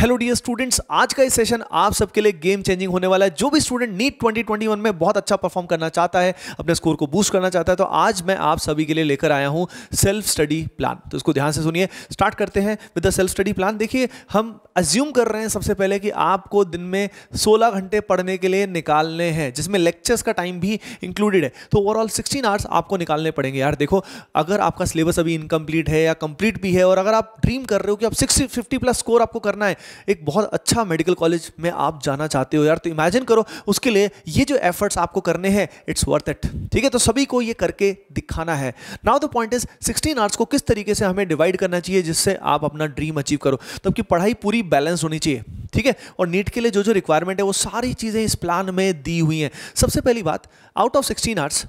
hello dear students आज का ये सेशन आप सबके लिए गेम चेंजिंग होने वाला है जो भी स्टूडेंट नीट 2021 में बहुत अच्छा परफॉर्म करना चाहता है अपने स्कोर को बूस्ट करना चाहता है तो आज मैं आप सभी के लिए लेकर आया हूँ सेल्फ स्टडी प्लान तो इसको ध्यान से सुनिए स्टार्ट करते हैं with the self study plan देखिए हम अज्यूम कर रहे हैं सबसे पहले कि आपको दिन में 16 घंटे पढ़ने के लिए निकालने हैं जिसमें लेक्चर्स का टाइम भी इंक्लूडेड है तो ओवरऑल 16 आवर्स आपको निकालने पड़ेंगे यार देखो अगर आपका सिलेबस अभी इनकम्प्लीट है या कंप्लीट भी है और अगर आप ड्रीम कर रहे हो कि आप सिक्स फिफ्टी प्लस स्कोर आपको करना है एक बहुत अच्छा मेडिकल कॉलेज में आप जाना चाहते हो यार तो इमेजिन करो उसके लिए ये जो एफर्ट्स आपको करने हैं इट्स वर्थ इट ठीक है तो सभी को ये करके दिखाना है now the point is sixteen hours को किस तरीके से हमें डिवाइड करना चाहिए जिससे आप अपना ड्रीम अचीव करो तब की पढ़ाई पूरी बैलेंस होनी चाहिए ठीक है और नीट के लिए जो जो रिक्वायरमेंट है वो सारी चीज़ें इस प्लान में दी हुई हैं सबसे पहली बात आउट ऑफ सिक्सटीन आवर्स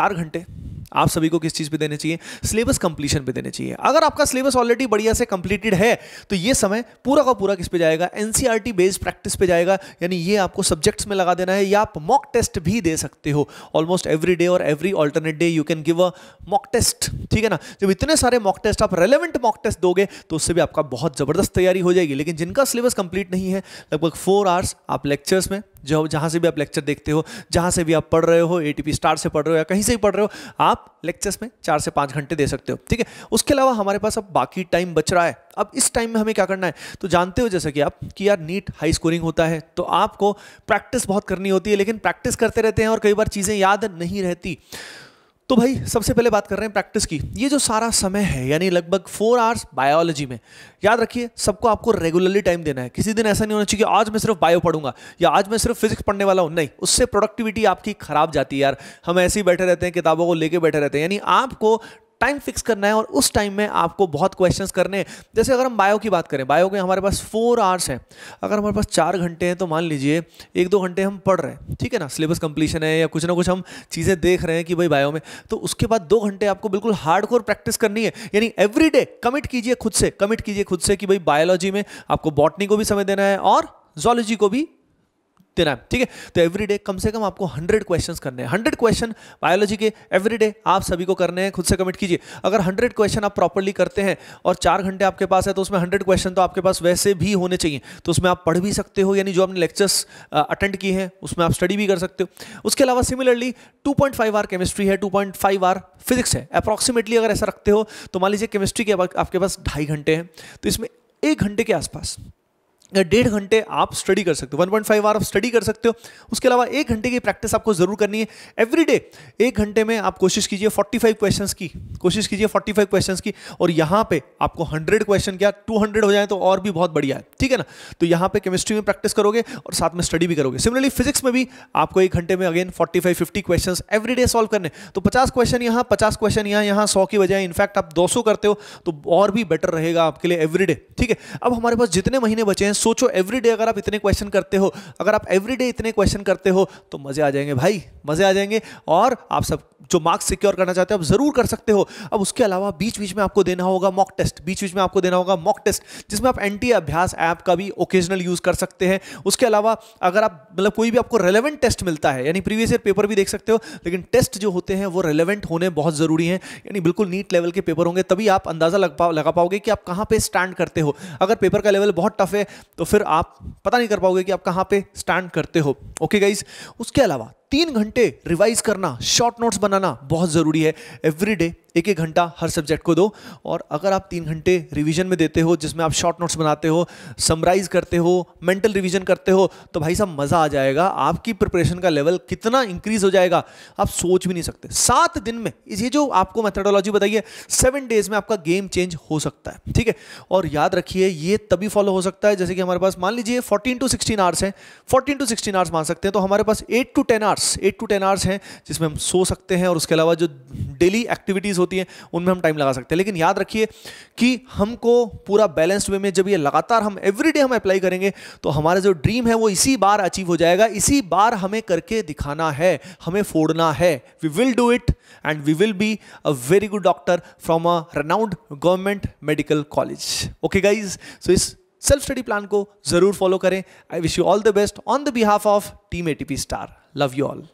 चार घंटे आप सभी को किस चीज़ पे देने चाहिए सिलेबस कंप्लीशन पे देने चाहिए अगर आपका सिलेबस ऑलरेडी बढ़िया से कंप्लीटेड है तो ये समय पूरा का पूरा किस पे जाएगा एनसीईआरटी बेस्ड प्रैक्टिस पे जाएगा यानी ये आपको सब्जेक्ट्स में लगा देना है या आप मॉक टेस्ट भी दे सकते हो ऑलमोस्ट एवरी डे और every alternate day you can give a mock test ठीक है ना जब इतने सारे मॉक टेस्ट आप रेलिवेंट मॉक टेस्ट दोगे तो उससे भी आपका बहुत ज़बरदस्त तैयारी हो जाएगी लेकिन जिनका सिलेबस कंप्लीट नहीं है लगभग फोर आवर्स आप लेक्चर्स में जो जहाँ से भी आप लेक्चर देखते हो जहाँ से भी आप पढ़ रहे हो ए स्टार से पढ़ रहे हो या कहीं से भी पढ़ रहे हो आप लेक्चर्स में चार से पाँच घंटे दे सकते हो ठीक है उसके अलावा हमारे पास अब बाकी टाइम बच रहा है अब इस टाइम में हमें क्या करना है तो जानते हो जैसा कि आप कि यार नीट हाई स्कोरिंग होता है तो आपको प्रैक्टिस बहुत करनी होती है लेकिन प्रैक्टिस करते रहते हैं और कई बार चीज़ें याद नहीं रहती तो भाई सबसे पहले बात कर रहे हैं प्रैक्टिस की ये जो सारा समय है यानी लगभग फोर आवर्स बायोलॉजी में याद रखिए सबको आपको रेगुलरली टाइम देना है किसी दिन ऐसा नहीं होना चाहिए कि आज मैं सिर्फ बायो पढ़ूंगा या आज मैं सिर्फ फिजिक्स पढ़ने वाला हूँ नहीं उससे प्रोडक्टिविटी आपकी खराब जाती है यार हम ऐसे ही बैठे रहते हैं किताबों को लेके बैठे रहते हैं यानी आपको टाइम फिक्स करना है और उस टाइम में आपको बहुत क्वेश्चंस करने हैं जैसे अगर हम बायो की बात करें बायो के हमारे पास फोर आवर्स हैं अगर हमारे पास चार घंटे हैं तो मान लीजिए एक दो घंटे हम पढ़ रहे हैं ठीक है ना सिलेबस कंप्लीशन है या कुछ ना कुछ हम चीज़ें देख रहे हैं कि भाई बायो में तो उसके बाद दो घंटे आपको बिल्कुल हार्ड प्रैक्टिस करनी है यानी एवरी कमिट कीजिए खुद से कमिट कीजिए खुद से कि भाई बायोलॉजी में आपको बॉटनी को भी समय देना है और जोलॉजी को भी देना है ठीक है तो एवरीडे कम से कम आपको हंड्रेड क्वेश्चन करने हैं हंड्रेड क्वेश्चन बायोलॉजी के एवरीडे आप सभी को करने हैं खुद से कमिट कीजिए अगर हंड्रेड क्वेश्चन आप प्रॉपरली करते हैं और चार घंटे आपके पास है तो उसमें हंड्रेड क्वेश्चन तो आपके पास वैसे भी होने चाहिए तो उसमें आप पढ़ भी सकते हो यानी जो आपने लेक्चर्स अटेंड किए हैं उसमें आप स्टडी भी कर सकते हो उसके अलावा similarly two point five hour chemistry है two point five hour physics है अप्रॉक्सीमेटली अगर ऐसा रखते हो तो मान लीजिए केमिस्ट्री के आपके पास ढाई घंटे हैं तो इसमें एक घंटे के आसपास डेढ़ घंटे आप स्टडी कर सकते हो 1.5 पॉइंट फाइव आवर आप स्टडी कर सकते हो उसके अलावा एक घंटे की प्रैक्टिस आपको जरूर करनी है एवरी डे एक घंटे में आप कोशिश कीजिए 45 क्वेश्चंस की कोशिश कीजिए 45 क्वेश्चंस की और यहाँ पे आपको 100 क्वेश्चन क्या 200 हो जाए तो और भी बहुत बढ़िया है ठीक है ना तो यहाँ पे केमिस्ट्री में प्रैक्टिस करोगे और साथ में स्टडी भी करोगे सिमिलरली फिजिक्स में भी आपको एक घंटे में again forty five fifty question every day solve करने तो पचास क्वेश्चन यहाँ पचास क्वेश्चन यहाँ यहाँ सौ की बजाय इनफैक्ट आप दो करते हो तो और भी बेटर रहेगा आपके लिए एवरी ठीक है अब हमारे पास जितने महीने बचे हैं सोचो एवरीडे अगर आप इतने क्वेश्चन करते हो अगर आप एवरीडे इतने क्वेश्चन करते हो तो मज़े आ जाएंगे भाई मज़े आ जाएंगे और आप सब जो मार्क्स सिक्योर करना चाहते हो आप ज़रूर कर सकते हो अब उसके अलावा बीच बीच में आपको देना होगा मॉक टेस्ट बीच बीच में आपको देना होगा मॉक टेस्ट जिसमें आप एंटी अभ्यास ऐप का भी ओकेजनल यूज़ कर सकते हैं उसके अलावा अगर आप मतलब कोई भी आपको रेलेवेंट टेस्ट मिलता है यानी प्रीवियस ईयर पेपर भी देख सकते हो लेकिन टेस्ट जो होते हैं वो रेलिवेंट होने बहुत ज़रूरी हैं यानी बिल्कुल नीट लेवल के पेपर होंगे तभी आप अंदाज़ा लग पा लगा पाओगे कि आप कहाँ पर स्टैंड करते हो अगर पेपर का लेवल बहुत टफ है तो फिर आप पता नहीं कर पाओगे कि आप कहाँ पर स्टैंड करते हो ओके गाइज उसके अलावा तीन घंटे रिवाइज करना शॉर्ट नोट्स बनाना बहुत ज़रूरी है एवरी डे एक एक घंटा हर सब्जेक्ट को दो और अगर आप तीन घंटे रिवीजन में देते हो जिसमें आप शॉर्ट नोट्स बनाते हो समराइज करते हो मेंटल रिवीजन करते हो तो भाई साहब मज़ा आ जाएगा आपकी प्रिपरेशन का लेवल कितना इंक्रीज हो जाएगा आप सोच भी नहीं सकते सात दिन में ये जो आपको मैथडोलॉजी बताइए सेवन डेज में आपका गेम चेंज हो सकता है ठीक है और याद रखिए ये तभी फॉलो हो सकता है जैसे कि हमारे पास मान लीजिए फोर्टीन टू सिक्सटीन आवर्स है फोर्टीन टू सिक्सटीन आवर्स मान सकते हैं तो हमारे पास eight to ten hours hours eight to ten hours हैं जिसमें हम सो सकते हैं और उसके अलावा जो डेली एक्टिविटीज़ होती हैं उनमें हम टाइम लगा सकते हैं लेकिन याद रखिए कि हमको पूरा बैलेंस्ड वे में जब ये लगातार हम डे हम अप्लाई करेंगे तो हमारा जो ड्रीम है वो इसी बार अचीव हो जाएगा इसी बार हमें करके दिखाना है हमें फोड़ना है we will do it and we will be a very good doctor from a renowned government medical college okay guys so इस सेल्फ स्टडी प्लान को जरूर फॉलो करें I wish you all the best on the behalf of team ATP star love you all